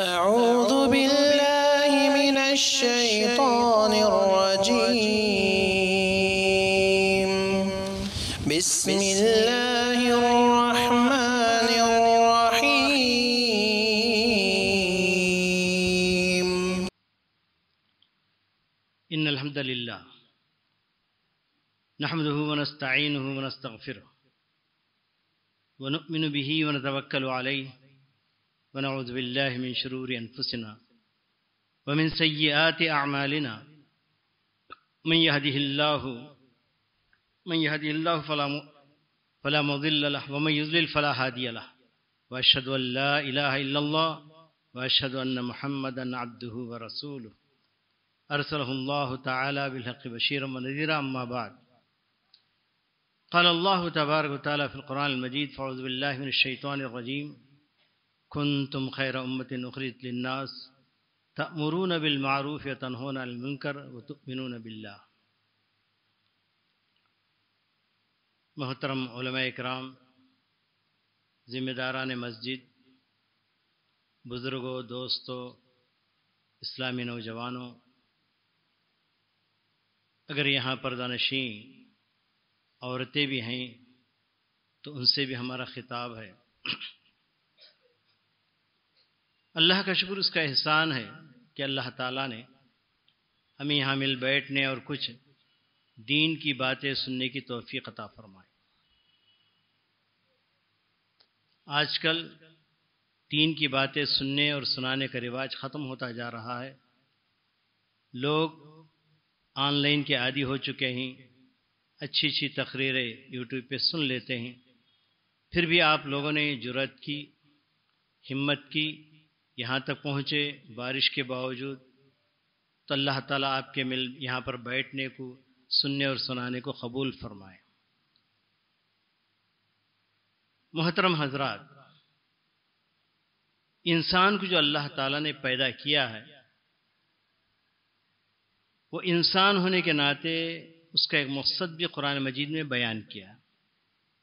أعوذ بالله من الشيطان الرجيم بسم الله الرحمن الرحيم إن الحمد لله نحمده ونستعينه ونستغفره ونؤمن به ونتوكل عليه ونعوذ بالله من شرور أنفسنا ومن سيئات أعمالنا من يهده الله من يهده الله فلا فلا مضل له ومن يضلل فلا هادي له وأشهد أن لا إله إلا الله وأشهد أن محمدا عبده ورسوله أرسله الله تعالى بالحق بشيرا ونذيرا أما بعد قال الله تبارك وتعالى في القرآن المجيد فأعوذ بالله من الشيطان الرجيم कुंतुम खैर उम्मतिन उखरीत लिन्नास तमरून बिलमारूफ या तनहोन अलमकर व तुमिन बिल्ला मोहतरम कराम ज़िम्मेदारान मस्जिद बुज़ुर्गों दोस्तों इस्लामी नौजवानों अगर यहाँ पर्दानशी औरतें भी हैं तो उनसे भी हमारा ख़िताब है अल्लाह का शुक्र उसका एहसान है कि अल्लाह ताला ने हमें यहाँ मिल बैठने और कुछ दीन की बातें सुनने की तोफ़ी अता फरमाए आजकल दीन की बातें सुनने और सुनाने का रिवाज ख़त्म होता जा रहा है लोग ऑनलाइन के आदि हो चुके हैं अच्छी अच्छी तकरीरें यूट्यूब पे सुन लेते हैं फिर भी आप लोगों ने जुरत की हिम्मत की यहाँ तक पहुँचे बारिश के बावजूद तो अल्लाह ताला आपके मिल यहाँ पर बैठने को सुनने और सुनाने को कबूल फरमाए मोहतरम हजरात इंसान को जो अल्लाह ताला ने पैदा किया है वो इंसान होने के नाते उसका एक मकसद भी कुरान मजीद में बयान किया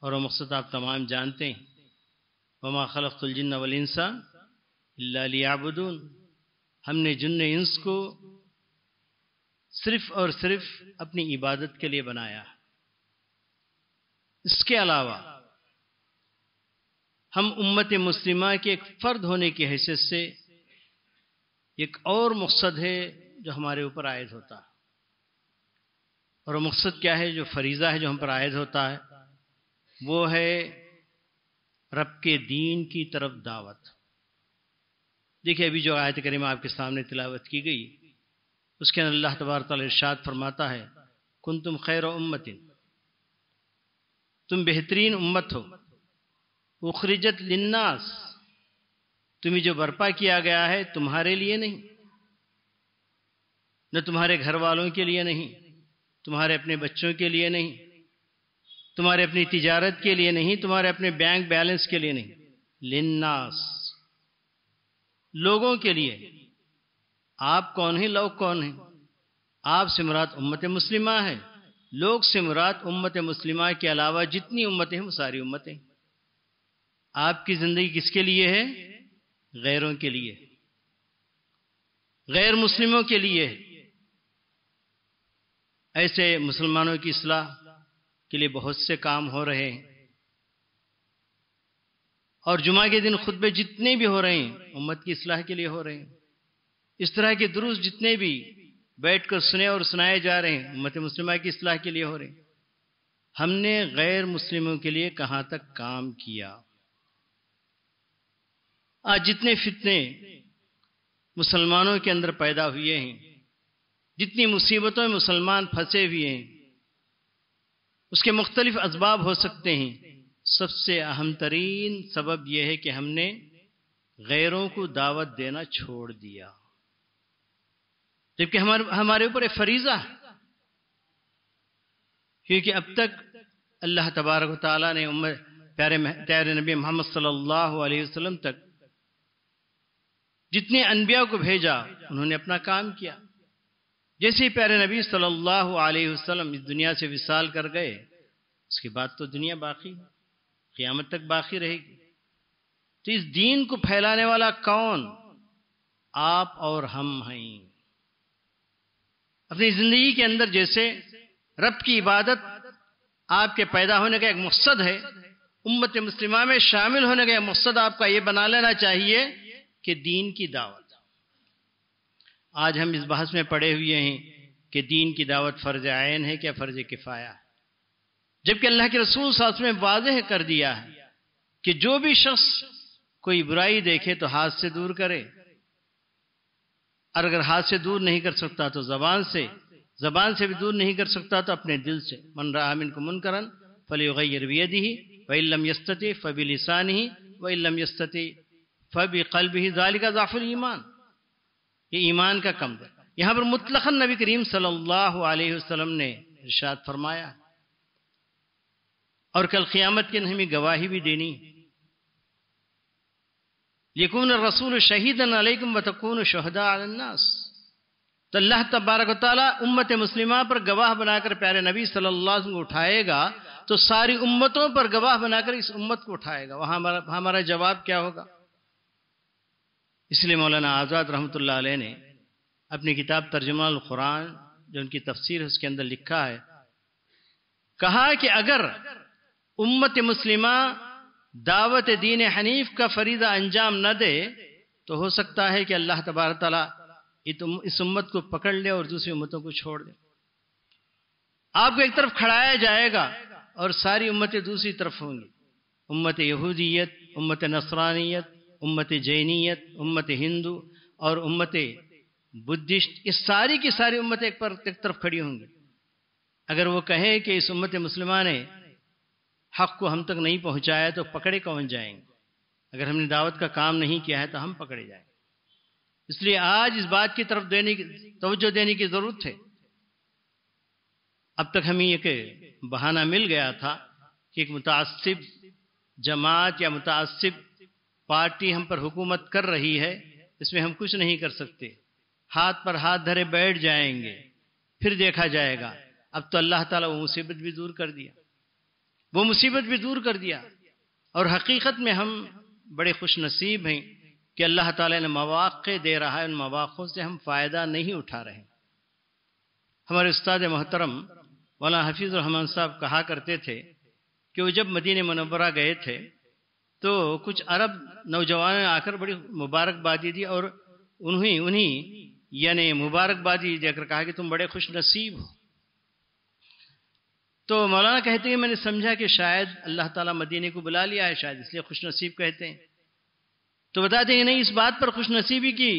और वो मकसद आप तमाम जानते हैं वमा खलफ़ुलजिन वल लियाबुदून हमने जुन्न इंस को सिर्फ और सिर्फ अपनी इबादत के लिए बनाया इसके अलावा हम उम्मत मुस्लिमा के एक फ़र्द होने की हैसियत से एक और मकसद है जो हमारे ऊपर आयद होता है और मकसद क्या है जो फरीज़ा है जो हम पर आयद होता है वो है रब के दीन की तरफ दावत देखिए अभी जो आयत करीमा आपके सामने तिलावत की गई उसके अंदर अल्लाह तबार तर्शाद फरमाता है कुन तुम खैर उम्मतिन तुम बेहतरीन उम्मत हो उखरिजत लिन्नास तुम्हें जो बर्पा किया गया है तुम्हारे लिए नहीं न तुम्हारे घर वालों के लिए नहीं तुम्हारे अपने बच्चों के लिए नहीं तुम्हारे अपनी तिजारत के लिए नहीं तुम्हारे अपने बैंक बैलेंस के लिए नहीं लिन्नास लोगों के लिए आप कौन हैं लोग कौन हैं आप सिमरात उम्मत मुस्लिमा है लोग सिमरात उम्मत मुस्लिमा के अलावा जितनी उम्मतें हैं वो सारी उम्मतें आपकी ज़िंदगी किसके लिए है गैरों के लिए गैर मुस्लिमों के लिए ऐसे मुसलमानों की असलाह के लिए बहुत से काम हो रहे हैं और जुमा के दिन खुतबे जितने भी हो रहे हैं उम्मत की इसलाह के लिए हो रहे हैं इस तरह के दुरुस्त जितने भी बैठकर सुने और सुनाए जा रहे हैं उम्मत मुस्लिमा की असलाह के लिए हो रहे हैं हमने गैर मुस्लिमों के लिए कहाँ तक काम किया आज जितने फितने मुसलमानों के अंदर पैदा हुए हैं जितनी मुसीबतों में मुसलमान फंसे हुए हैं उसके मुख्तलिफ असबाब हो सकते हैं सबसे अहम तरीन सबब यह है कि हमने गैरों को दावत देना छोड़ दिया जबकि हमारे हमारे ऊपर एक फरीज़ा है क्योंकि अब तक अल्लाह तबारक ताली ने उम्र प्यारे प्यारे नबी मोहम्मद सल्लल्लाहु अलैहि वसल्लम तक जितने अनबिया को भेजा उन्होंने अपना काम किया जैसे ही प्यारे नबी सल्लल्लाहु अलैहि वसल्लम इस दुनिया से विशाल कर गए उसके बाद तो दुनिया बाकी है क़ियामत तक बाकी रहेगी तो इस दीन को फैलाने वाला कौन आप और हम हैं अपनी जिंदगी के अंदर जैसे रब की इबादत आपके पैदा होने का एक मकसद है उम्मत मुस्लिम में शामिल होने का मकसद आपका यह बना लेना चाहिए कि दीन की दावत आज हम इस बहस में पड़े हुए हैं कि दीन की दावत फ़र्ज आयन है क्या फ़र्ज किफ़ाया है जबकि अल्लाह के रसूल साथ में वाजह कर दिया है कि जो भी शख्स कोई बुराई देखे तो हाथ से दूर करे और अगर हाथ से दूर नहीं कर सकता तो जबान से जबान से भी दूर नहीं कर सकता तो अपने दिल से मन रामिन को मुन करन फलैदी ही वम यस्तति फ़बी लिसान ही वम यस्तति फ़बी कल्ब ही जालिका का जाफुल ईमान ये ईमान का कम यहां पर मुतलखन नबी करीम सल्लल्लाहु अलैहि वसल्लम ने इर्शाद फरमाया और कल क़ियामत के हमें गवाही भी देनी यकून रसूल शहीद अलैकुम वतकून शहदा तो अल्लाह तबारक उम्मत मुस्लिमा पर गवाह बनाकर प्यारे नबी सल्लल्लाहु अलैहि वसल्लम उठाएगा तो सारी उम्मतों पर गवाह बनाकर इस उम्मत को उठाएगा वहां हमारा जवाब क्या होगा इसलिए मौलाना आज़ाद रहमत ने अपनी किताब तर्जुमान कुरान जो उनकी तफसीर है उसके अंदर लिखा है कहा कि अगर उम्मत मुस्लिमा दावत दीन हनीफ का फरीदा अंजाम न दे तो हो सकता है कि अल्लाह तबार तला इस उम्मत को पकड़ ले और दूसरी उम्मतों को छोड़ दे आपको एक तरफ खड़ाया जाएगा और सारी उम्मतें दूसरी तरफ होंगी उम्मत यहूदियत उम्मत नसरानियत उम्मत जैनियत उम्मत हिंदू और उम्मत बुद्धिस्ट इस सारी की सारी उम्मतें एक पर एक तरफ खड़ी होंगी अगर वो कहे कि इस उम्मत मुसलमान ने हक को हम तक नहीं पहुंचाया तो पकड़े कौन जाएंगे अगर हमने दावत का काम नहीं किया है तो हम पकड़े जाएंगे इसलिए आज इस बात की तरफ देने की तवज्जो देने की जरूरत है अब तक हमें एक बहाना मिल गया था कि एक मुतासिब जमात या मुतासिब पार्टी हम पर हुकूमत कर रही है इसमें हम कुछ नहीं कर सकते हाथ पर हाथ धरे बैठ जाएंगे फिर देखा जाएगा अब तो अल्लाह ताला वो मुसीबत भी दूर कर दिया वो मुसीबत भी दूर कर दिया और हकीकत में हम बड़े खुश नसीब हैं कि अल्लाह ताला ने मौाक़े दे रहा है उन मौाक़ों से हम फ़ायदा नहीं उठा रहे हमारे उस्ताद मोहतरम मौलाना हफीज़ रहमान साहब कहा करते थे कि वो जब मदीन मनवरा गए थे तो कुछ अरब नौजवान ने आकर बड़ी मुबारकबादी दी और उन्हीं उन्हीं यानी मुबारकबादी देकर कहा कि तुम बड़े खुश नसीब हो तो मौलाना कहते हैं मैंने समझा कि शायद अल्लाह ताला मदीने को बुला लिया है शायद इसलिए खुश नसीब कहते हैं तो बताते हैं नहीं इस बात पर खुश नसीबी की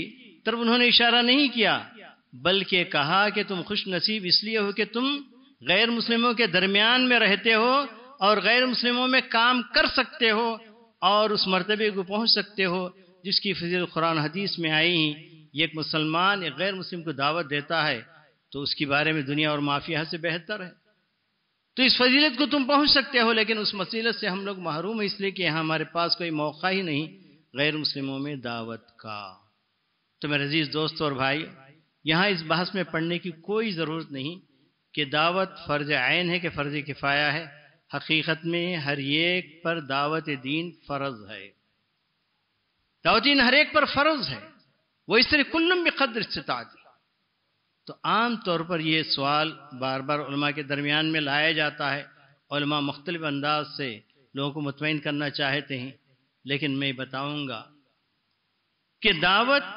तरफ उन्होंने इशारा नहीं किया बल्कि कहा कि तुम खुश नसीब इसलिए हो कि तुम गैर मुस्लिमों के दरमियान में रहते हो और गैर मुस्लिमों में काम कर सकते हो और उस मरतबे को पहुंच सकते हो जिसकी फजील कुरान हदीस में आई ही ये एक मुसलमान एक गैर मुस्लिम को दावत देता है तो उसके बारे में दुनिया और माफिया से बेहतर है तो इस फजीलत को तुम पहुंच सकते हो लेकिन उस मसीलत से हम लोग महरूम इसलिए कि यहाँ हमारे पास कोई मौका ही नहीं गैर मुस्लिमों में दावत का तो मेरे अजीज़ दोस्त और भाई यहाँ इस बहस में पढ़ने की कोई ज़रूरत नहीं कि दावत फ़र्ज आयन है कि फ़र्ज किफ़ाया है हकीकत में हर एक पर दावत दीन फ़र्ज है दावत दीन हर एक पर फ़र्ज है वो इस तरह कुल्लम भी कदर इस्तात तो आम तौर पर यह सवाल बार बार उलमा के दरमियान में लाया जाता है उलमा मुख्तलिफ अंदाज से लोगों को मुतमिन करना चाहते हैं लेकिन मैं बताऊंगा कि दावत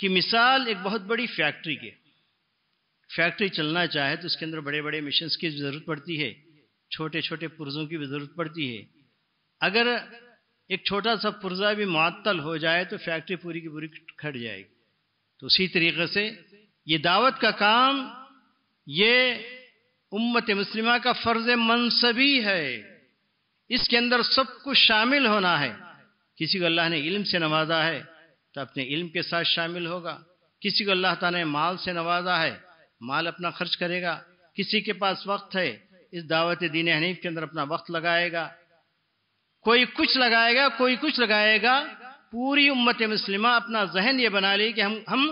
की मिसाल एक बहुत बड़ी फैक्ट्री के फैक्ट्री चलना चाहे तो उसके अंदर बड़े बड़े मिशन की ज़रूरत पड़ती है छोटे छोटे पुर्जों की भी ज़रूरत पड़ती है अगर एक छोटा सा पुर्जा भी मअतल हो जाए तो फैक्ट्री पूरी की पूरी खट जाएगी तो उसी तरीके से ये दावत का काम ये उम्मत मुस्लिमा का फ़र्ज़ मनसबी है इसके अंदर सब कुछ शामिल होना है किसी को अल्लाह ने इल्म से नवाजा है तो अपने इल्म के साथ शामिल होगा किसी को अल्लाह ताला ने माल से नवाजा है माल अपना खर्च करेगा किसी के पास वक्त है इस दावत दीन हनीफ के अंदर अपना वक्त लगाएगा कोई कुछ लगाएगा कोई कुछ लगाएगा पूरी उम्मत मुस्लिमा अपना जहन ये बना ली कि हम हम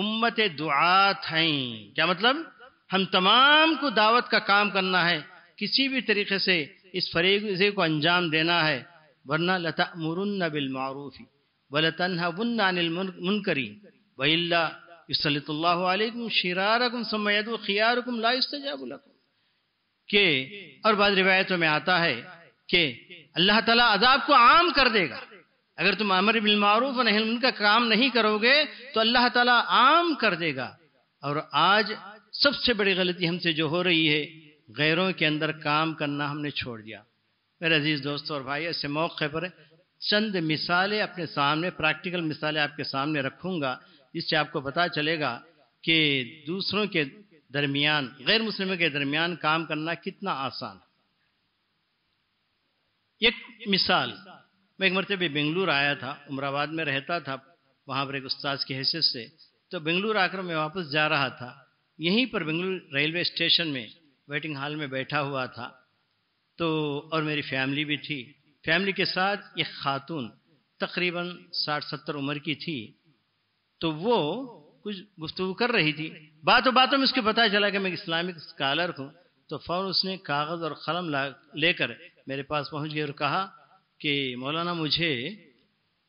उम्मत दुआ हैं क्या मतलब हम तमाम को दावत का काम करना है किसी भी तरीके से इस फरीजे को अंजाम देना है वरना लता मुरुन्न बिल मारूफी के और बाद रिवायतों में आता है कि अल्लाह ताला अजाब को आम कर देगा अगर तुम अमर बिलमारूफ नहीं उनका काम नहीं करोगे तो अल्लाह ताला आम कर देगा और आज सबसे बड़ी गलती हमसे जो हो रही है गैरों के अंदर काम करना हमने छोड़ दिया मेरे अजीज़ दोस्तों और भाई ऐसे मौके पर चंद मिसालें अपने सामने प्रैक्टिकल मिसालें आपके सामने रखूंगा इससे आपको पता चलेगा कि दूसरों के दरमियान गैर मुस्लिमों के दरमियान काम करना कितना आसान एक मिसाल मैं एक मरतबे बेंगलुरु आया था उमराबाद में रहता था वहाँ पर एक उस्ताद की हैसियत से तो बेंगलुरु आकर मैं वापस जा रहा था यहीं पर बेंगलुरु रेलवे स्टेशन में वेटिंग हॉल में बैठा हुआ था तो और मेरी फैमिली भी थी फैमिली के साथ एक खातून तकरीबन साठ सत्तर उम्र की थी तो वो कुछ गुफ्तु कर रही थी बातों बातों में उसके पता चला कि मैं इस्लामिक स्कॉलर हूँ तो फौरन उसने कागज़ और कलम लेकर मेरे पास पहुँच गई और कहा कि मौलाना मुझे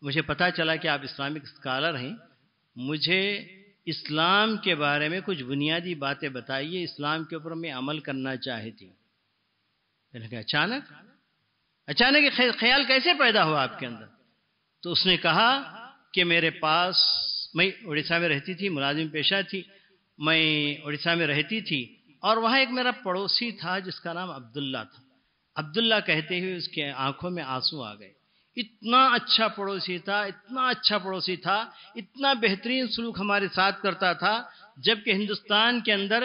मुझे पता चला कि आप इस्लामिक स्कॉलर हैं मुझे इस्लाम के बारे में कुछ बुनियादी बातें बताइए इस्लाम के ऊपर मैं अमल करना चाहती हूँ कहा अचानक अचानक ख्याल कैसे पैदा हुआ आपके अंदर तो उसने कहा कि मेरे पास मैं उड़ीसा में रहती थी मुलाजिम पेशा थी मैं उड़ीसा में रहती थी और वहाँ एक मेरा पड़ोसी था जिसका नाम अब्दुल्ला था अब्दुल्ला कहते हुए उसके आंखों में आंसू आ गए इतना अच्छा पड़ोसी था इतना अच्छा पड़ोसी था इतना बेहतरीन सलूक हमारे साथ करता था जबकि हिंदुस्तान के अंदर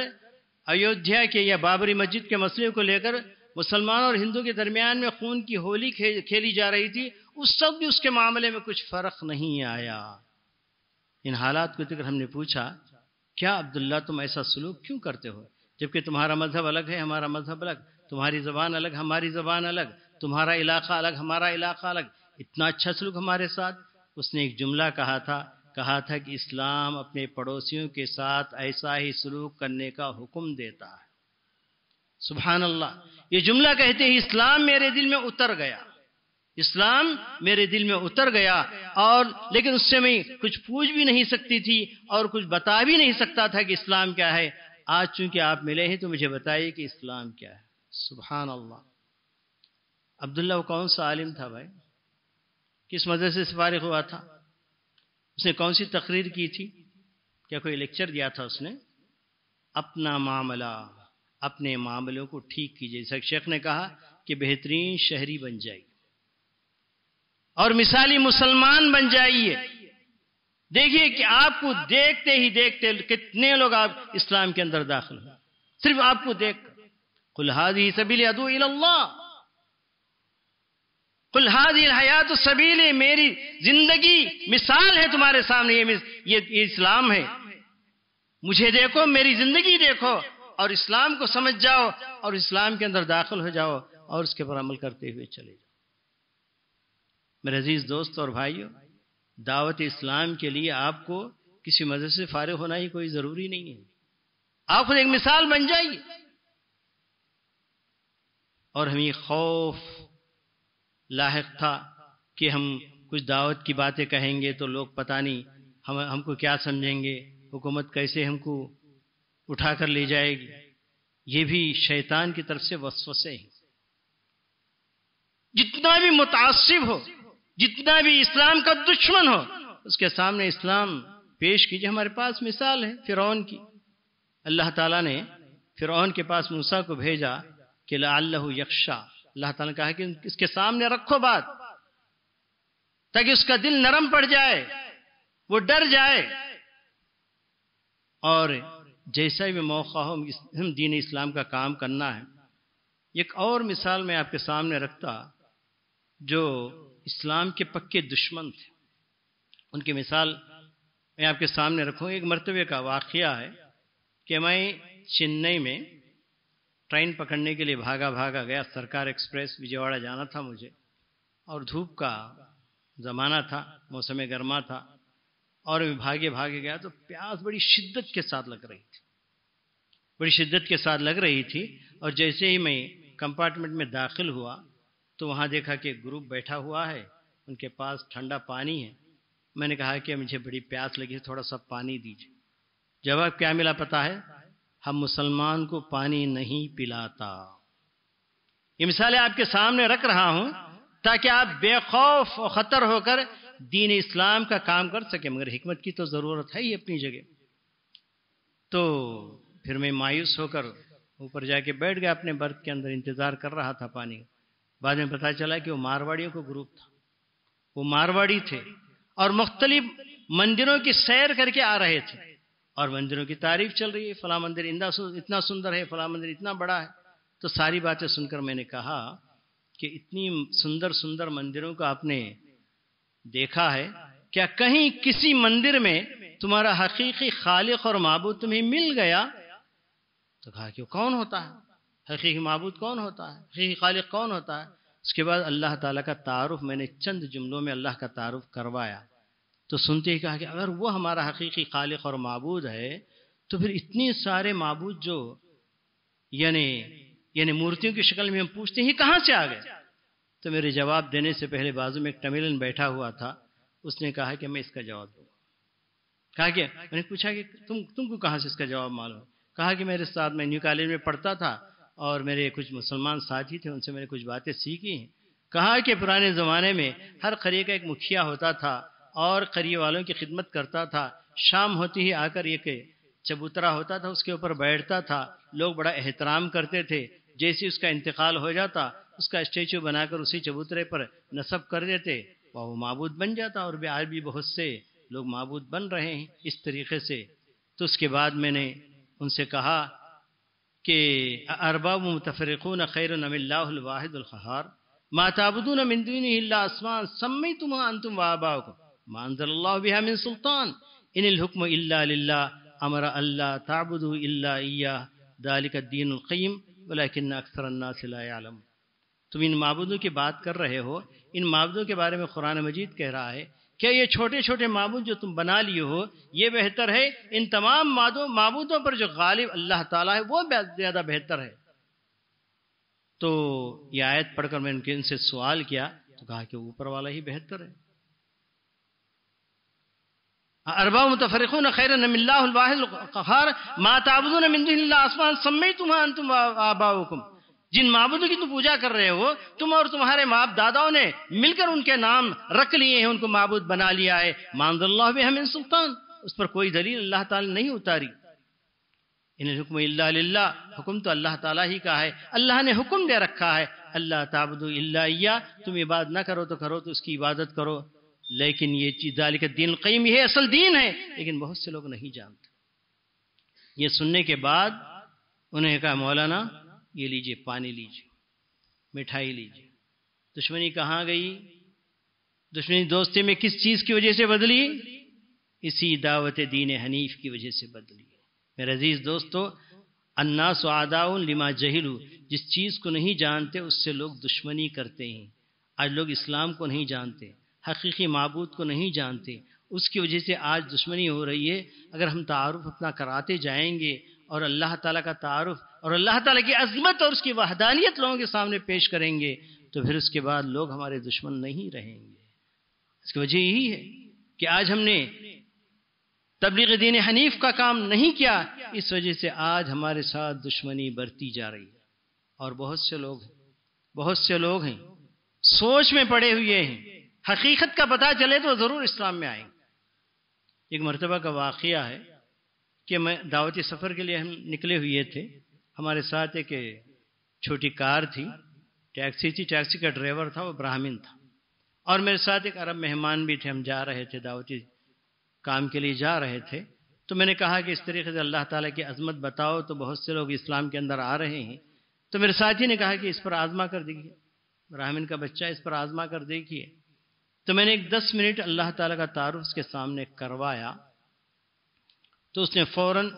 अयोध्या के या बाबरी मस्जिद के मसले को लेकर मुसलमान और हिंदू के दरमियान में खून की होली खे, खेली जा रही थी उस सब भी उसके मामले में कुछ फर्क नहीं आया इन हालात को देखकर हमने पूछा क्या अब्दुल्ला तुम ऐसा सलूक क्यों करते हो जबकि तुम्हारा मजहब अलग है हमारा मजहब अलग तुम्हारी ज़बान अलग हमारी ज़बान अलग तुम्हारा इलाका अलग हमारा इलाका अलग इतना अच्छा सलूक हमारे साथ उसने एक जुमला कहा था कहा था कि इस्लाम अपने पड़ोसियों के साथ ऐसा ही सलूक करने का हुक्म देता है सुबहान अल्लाह ये जुमला कहते ही इस्लाम मेरे दिल में उतर गया इस्लाम मेरे दिल में उतर गया और लेकिन उससे मैं कुछ पूछ भी नहीं सकती थी और कुछ बता भी नहीं सकता था कि इस्लाम क्या है आज चूंकि आप मिले हैं तो मुझे बताइए कि इस्लाम क्या है सुबहान अल्लाह अब्दुल्ला वो कौन सा आलिम था भाई किस मदरसे से फारिग हुआ था उसने कौन सी तकरीर की थी क्या कोई लेक्चर दिया था उसने अपना मामला अपने मामलों को ठीक कीजिए शेख ने कहा कि बेहतरीन शहरी बन जाइए और मिसाली मुसलमान बन जाइए देखिए कि आपको देखते ही देखते कितने लोग आप इस्लाम के अंदर दाखिल हैं सिर्फ आपको देख कुल हादी सबील अदू कुल हादी हयात सबील मेरी जिंदगी मिसाल है तुम्हारे सामने ये ये इस्लाम है मुझे देखो मेरी जिंदगी देखो और इस्लाम को समझ जाओ और इस्लाम के अंदर दाखिल हो जाओ और उसके पर अमल करते हुए चले जाओ मेरे अजीज दोस्त और भाइयों दावत इस्लाम के लिए आपको किसी मजे से फारिग होना ही कोई ज़रूरी नहीं है आप खुद एक मिसाल बन जाइए और हमें खौफ लाक था कि हम कुछ दावत की बातें कहेंगे तो लोग पता नहीं हम हमको क्या समझेंगे हुकूमत कैसे हमको उठा कर ले जाएगी ये भी शैतान की तरफ से वसवसे है जितना भी मुतासिब हो जितना भी इस्लाम का दुश्मन हो उसके सामने इस्लाम पेश कीजिए हमारे पास मिसाल है फिरौन की अल्लाह ताला ने फिरौन के पास मूसा को भेजा कि अल्लाह यक्षा अल्लाह ताला ने कहा कि इसके सामने रखो बात ताकि उसका दिल नरम पड़ जाए वो डर जाए और जैसा भी मौका हो हम दीन इस्लाम का काम करना है एक और मिसाल मैं आपके सामने रखता जो इस्लाम के पक्के दुश्मन थे उनकी मिसाल मैं आपके सामने रखूँ एक मरतबे का वाक़ है कि मैं चेन्नई में ट्रेन पकड़ने के लिए भागा भागा गया सरकार एक्सप्रेस विजयवाड़ा जाना था मुझे और धूप का ज़माना था मौसम गर्मा था और भागे भागे गया तो प्यास बड़ी शिद्दत के साथ लग रही थी बड़ी शिद्दत के साथ लग रही थी और जैसे ही मैं कंपार्टमेंट में दाखिल हुआ तो वहाँ देखा कि ग्रुप बैठा हुआ है उनके पास ठंडा पानी है मैंने कहा कि मुझे बड़ी प्यास लगी थोड़ा सा पानी दीजिए जवाब क्या मिला पता है हम मुसलमान को पानी नहीं पिलाता ये मिसालें आपके सामने रख रहा हूं ताकि आप बेखौफ और खतर होकर दीन इस्लाम का काम कर सके मगर हमत की तो ज़रूरत है ही अपनी जगह तो फिर मैं मायूस होकर ऊपर जाके बैठ गया अपने बर्थ के अंदर इंतज़ार कर रहा था पानी बाद में पता चला कि वो मारवाड़ियों का ग्रुप था वो मारवाड़ी थे और मुख्तलिफ मंदिरों की सैर करके आ रहे थे और मंदिरों की तारीफ चल रही है फला मंदिर इंदा इतना सुंदर है फला मंदिर इतना बड़ा है तो सारी बातें सुनकर मैंने कहा कि इतनी सुंदर सुंदर मंदिरों को आपने देखा है क्या कहीं किसी मंदिर में तुम्हारा हकीकी खालिक और महबूद तुम्हें मिल गया तो कहा कि कौन होता है हकीकी महबूद कौन होता है हकीकी खालिक कौन होता है उसके बाद अल्लाह ताला का तारुफ मैंने चंद जुमलों में अल्लाह का तारुफ करवाया तो सुनते ही कहा कि अगर वो हमारा हकीकी खालिक और मबूद है तो फिर इतने सारे मबूद जो यानी यानी मूर्तियों की शक्ल में हम पूछते हैं कहाँ से आ गए तो मेरे जवाब देने से पहले बाजू में एक टमेलन बैठा हुआ था उसने कहा कि मैं इसका जवाब दूंगा कहा कि मैंने पूछा कि तुम तुमको कहाँ से इसका जवाब मालूम कहा कि मेरे साथ मैं न्यू कॉलेज में पढ़ता था और मेरे कुछ मुसलमान साथी थे उनसे मैंने कुछ बातें सीखी हैं कहा कि पुराने ज़माने में हर खरी का एक मुखिया होता था और करिए वालों की खिदमत करता था शाम होती ही आकर एक चबूतरा होता था उसके ऊपर बैठता था लोग बड़ा एहतराम करते थे जैसे उसका इंतकाल हो जाता उसका स्टेचू बनाकर उसी चबूतरे पर नसब कर देते वह वो मबूद बन जाता और आज भी बहुत से लोग मबूद बन रहे हैं इस तरीके से तो उसके बाद मैंने उनसे कहा कि अरबा मुतफ़रक़ून खैर नमिल्लाहवाहिदुल्हार माताबुदून मिंदून असमान सम्मी तुम तुम वाह को मानजल्लाहु बिहा मिन सुल्तान इनिल हुक्म इल्ला लिल्लाह अमर अल्ला ताबुदु इल्ला इया दालिक दीनुल क़य्यम वलाकिन अक्सर अन्नास ला यालम तुम इन माबूदों की बात कर रहे हो इन माबूदों के बारे में कुरान मजीद कह रहा है क्या ये छोटे छोटे माबूद जो तुम बना लिए हो ये बेहतर है इन तमाम मादों माबूदों पर जो गालिब अल्लाह ताला है वो ज़्यादा बेहतर है तो ये आयत पढ़कर मैंने इनसे सवाल किया तो कहा कि ऊपर वाला ही बेहतर है अरबा मुतफरखून खैर नमिल्लाहर माताबुदून मिंदिल्ला आसमान सम्मई तुम्हान तुम आबाकुम जिन मबूदों की तुम पूजा कर रहे हो तुम और तुम्हारे माप दादाओं ने मिलकर उनके नाम रख लिए हैं उनको मबूद बना लिया है मानदल्ला हमें सुल्तान उस पर कोई दलील अल्लाह ताला नहीं उतारी इन हुक्म हुक्म तो अल्लाह ताला ही का है अल्लाह ने हुक्म दे रखा है अल्लाह ताबुदो इल्ला तुम इबाद ना करो तो करो तो उसकी इबादत करो लेकिन ये चीज का दीन कईम है असल दीन है लेकिन बहुत से लोग नहीं जानते ये सुनने के बाद उन्हें कहा मौलाना ये लीजिए पानी लीजिए मिठाई लीजिए दुश्मनी कहाँ गई दुश्मनी दोस्ती में किस चीज़ की वजह से बदली इसी दावत दीन हनीफ की वजह से बदली मेरे अजीज़ दोस्तों अन्ना आदाउन लिमा जहिलू जिस चीज़ को नहीं जानते उससे लोग दुश्मनी करते हैं आज लोग इस्लाम को नहीं जानते हकीकी मबूद को नहीं जानते उसकी वजह से आज दुश्मनी हो रही है अगर हम तारफ़ अपना कराते जाएंगे और अल्लाह ताला का तारफ़ और अल्लाह ताला की अजमत और उसकी वहदानियत लोगों के सामने पेश करेंगे तो फिर उसके बाद लोग हमारे दुश्मन नहीं रहेंगे इसकी वजह यही है कि आज हमने तबलीग दीन हनीफ का काम नहीं किया इस वजह से आज हमारे साथ दुश्मनी बरती जा रही है और बहुत से लोग हैं बहुत से लोग हैं सोच में पड़े हुए हैं हकीकत का पता चले तो ज़रूर इस्लाम में आएंगे एक मरतबा का वाक़ है कि मैं दावती सफ़र के लिए हम निकले हुए थे हमारे साथ एक छोटी कार थी टैक्सी थी टैक्सी का ड्राइवर था वो ब्राह्मीण था और मेरे साथ एक अरब मेहमान भी थे हम जा रहे थे दावती काम के लिए जा रहे थे तो मैंने कहा कि इस तरीके से अल्लाह ताला की अजमत बताओ तो बहुत से लोग इस्लाम के अंदर आ रहे हैं तो मेरे साथी ने कहा कि इस पर आजमा कर देखिए ब्राह्मीन का बच्चा इस पर आजमा कर देखिए तो मैंने एक दस मिनट अल्लाह ताला का तारुफ उसके सामने करवाया तो उसने फौरन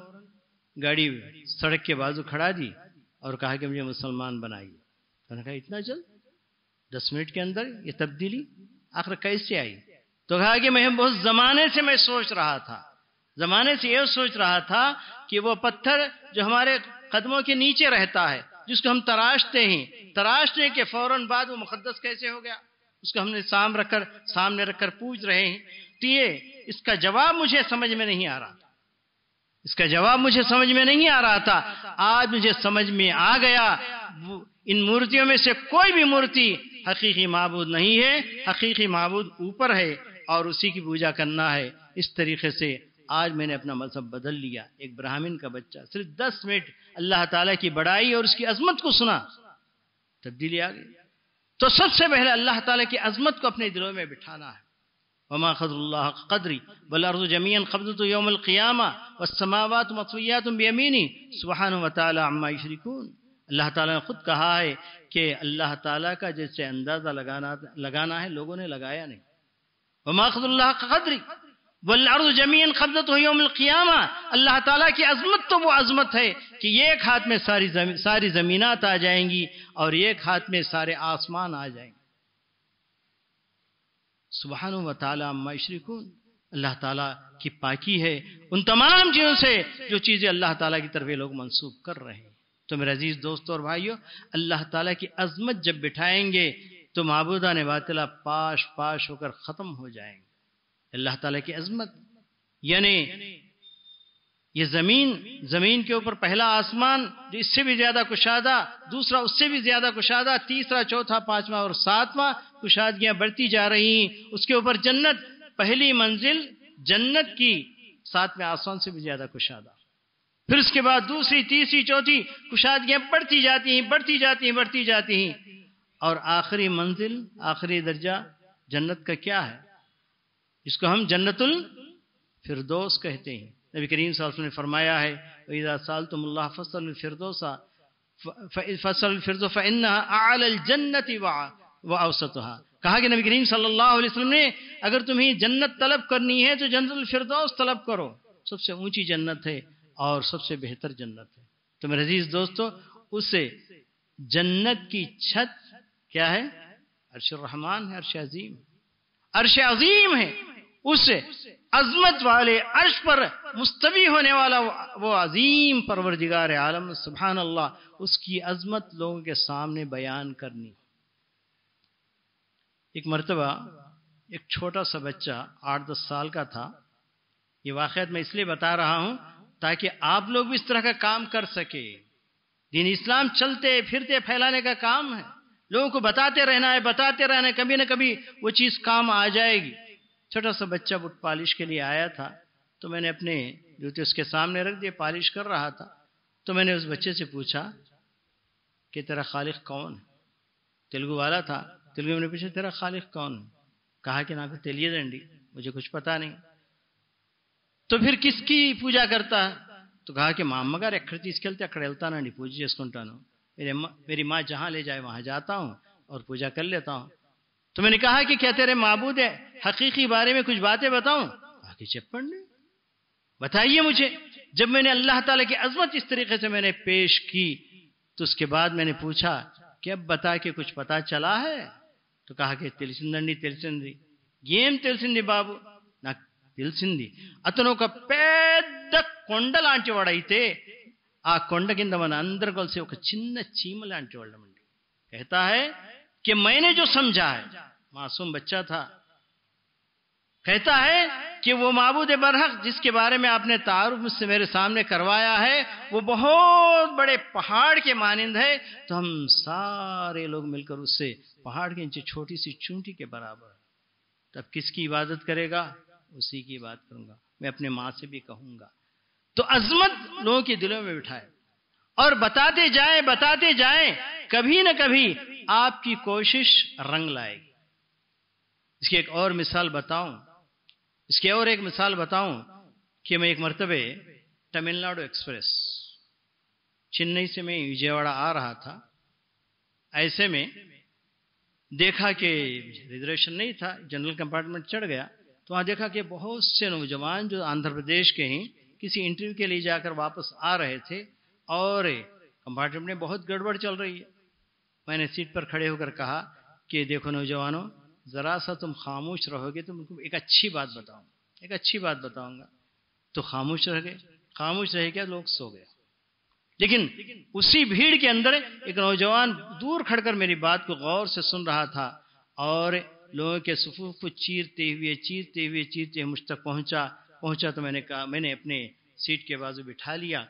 गाड़ी सड़क के बाजू खड़ा दी और कहा कि मुझे मुसलमान बनाइए मैंने कहा इतना जल्द दस मिनट के अंदर ये तब्दीली आखिर कैसे आई तो कहा कि मैं बहुत जमाने से मैं सोच रहा था जमाने से यह सोच रहा था कि वो पत्थर जो हमारे कदमों के नीचे रहता है जिसको हम तराशते हैं तराशने के फौरन बाद वो मुकदस कैसे हो गया उसको हमने साम रखकर सामने रखकर पूछ रहे हैं तो ये इसका जवाब मुझे समझ में नहीं आ रहा था इसका जवाब मुझे समझ में नहीं आ रहा था आज मुझे समझ में आ गया इन मूर्तियों में से कोई भी मूर्ति हकीकी मबूद नहीं है हकीकी मबूद ऊपर है और उसी की पूजा करना है इस तरीके से आज मैंने अपना मजहब बदल लिया एक ब्राह्मीण का बच्चा सिर्फ दस मिनट अल्लाह ताला की बड़ाई और उसकी अजमत को सुना तब्दीली आ गई तो सबसे पहले अल्लाह ताला की अजमत को अपने दिलों में बिठाना है वमा खजल्ला कदरी बलारज जमीन कब्ज तो योमल क़ियामा व समावत मतवियात बेमीनी सुबहान वताली शरिकून अल्लाह ताला ने खुद कहा है कि अल्लाह ताला का जैसे अंदाज़ा लगाना लगाना है लोगों ने लगाया नहीं वमा खजल्ला कदरी वल्लार्द जमीन कब्जत हुईमा अल्लाह ताला की अजमत तो वो अजमत है कि एक हाथ में सारी जमी, सारी ज़मीनात आ जाएंगी और एक हाथ में सारे आसमान आ जाएंगे सुबहान व ताली मशरकून अल्लाह ताला की पाकी है उन तमाम चीज़ों से जो चीज़ें अल्लाह ताला की तरफ लोग मनसूब कर रहे हैं तो मेरे अजीज़ दोस्तों और भाइयों अल्लाह ताला की अजमत जब बिठाएंगे तो मबूदा ने बातला पाश पाश होकर ख़त्म हो जाएंगे अल्लाह ताला की अजमत यानी ये जमीन जमीन के ऊपर पहला आसमान जो इससे भी ज्यादा कुशादा दूसरा उससे भी ज्यादा कुशादा तीसरा चौथा पांचवा और सातवां कुशादगियां बढ़ती जा रही उसके ऊपर जन्नत पहली मंजिल जन्नत की सातवें आसमान से भी ज्यादा कुशादा फिर उसके बाद दूसरी तीसरी चौथी कुशादगियां बढ़ती जाती हैं बढ़ती जाती हैं बढ़ती जाती हैं और आखिरी मंजिल आखिरी दर्जा जन्नत का क्या है इसको हम जन्नतुल फिरदौस कहते हैं नबी करीम साहब ने फरमाया है वैदा साल तुमल्ला फसल फिरदौसा फसल फिरदो आल जन्नति व कहा कि नबी करीम सल्लल्लाहु अलैहि वसल्लम ने अगर तुम्हें जन्नत तलब करनी है तो जन्नतुल फिरदौस तलब करो सबसे ऊंची जन्नत है और सबसे बेहतर जन्नत है तो मेरे अजीज दोस्तों उसे जन्नत की छत क्या है अरश रहमान है अरश अजीम अरश अजीम है उस अजमत वाले अर्श पर मुस्तवी होने वाला वो अजीम परवरदिगार आलम सुबहान अल्लाह उसकी अजमत लोगों के सामने बयान करनी एक मरतबा एक छोटा सा बच्चा आठ दस साल का था ये वाकत मैं इसलिए बता रहा हूं ताकि आप लोग भी इस तरह का काम कर सके दिन इस्लाम चलते फिरते फैलाने का काम है लोगों को बताते रहना है बताते रहना है कभी ना कभी वो चीज़ काम आ जाएगी छोटा सा बच्चा बुट पॉलिश के लिए आया था तो मैंने अपने जूते उसके सामने रख दिए पॉलिश कर रहा था तो मैंने उस बच्चे से पूछा कि तेरा खालिक कौन है तेलुगु वाला था तेलुगु मैंने पूछा तेरा खालिक कौन है कहा कि ना तो तेलिए दंडी मुझे कुछ पता नहीं तो फिर किसकी पूजा करता तो कहा कि మా అమ్మగారు ఎక్కడ తీసుకెళ్తే అక్కడ వెళ్తానండి పూజ చేసుకుంటాను मेरे मेरी माँ जहाँ ले जाए वहां जाता हूँ और पूजा कर लेता हूँ तो मैंने कहा कि क्या तेरे माबूद है हकीकी बारे में कुछ बातें बताऊं बाकी चप्पन ने बताइए मुझे जब मैंने अल्लाह ताला की अजमत इस तरीके से मैंने पेश की तो उसके बाद मैंने पूछा कि अब बता के कुछ पता चला है तो कहा कि तिलसिंदी तिलसिंदी गेम తెలిసింది బాబు నాకు తెలిసింది అతను ఒక పెద్ద కొండ లాంటివాడైతే ఆ కొండ కింద మన అందరు కలిసి ఒక చిన్న చీమ లాంటి వాళ్ళమండి కహతా హై कि मैंने जो समझा है मासूम बच्चा था कहता है कि वो मबूद बरहक जिसके बारे में आपने तारुफ से मेरे सामने करवाया है वो बहुत बड़े पहाड़ के मानंद है तो हम सारे लोग मिलकर उससे पहाड़ के नीचे छोटी सी चूंटी के बराबर तब किसकी इबादत करेगा उसी की बात करूंगा मैं अपने माँ से भी कहूंगा तो अजमत लोगों के दिलों में बिठाए और बताते जाए बताते जाए कभी ना कभी आपकी कोशिश रंग लाएगी इसकी एक और मिसाल बताऊं इसकी और एक मिसाल बताऊं कि मैं एक मरतबे तमिलनाडु एक्सप्रेस चेन्नई से मैं विजयवाड़ा आ रहा था ऐसे में देखा कि रिजर्वेशन नहीं था जनरल कंपार्टमेंट चढ़ गया तो वहां देखा कि बहुत से नौजवान जो आंध्र प्रदेश के हैं किसी इंटरव्यू के लिए जाकर वापस आ रहे थे और कंपार्टमेंट में बहुत गड़बड़ चल रही है मैंने सीट पर खड़े होकर कहा कि देखो नौजवानों ज़रा सा तुम खामोश रहोगे तो उनको एक अच्छी बात बताऊंगा एक अच्छी बात बताऊंगा तो खामोश रह गए खामोश रह गया लोग सो गए लेकिन उसी भीड़ के अंदर एक नौजवान दूर खड़कर मेरी बात को गौर से सुन रहा था और लोगों के सफूफ को चीरते हुए चीरते हुए चीरते हुए मुझ तक पहुंचा पहुंचा तो मैंने कहा मैंने अपने सीट के बाजू बिठा लिया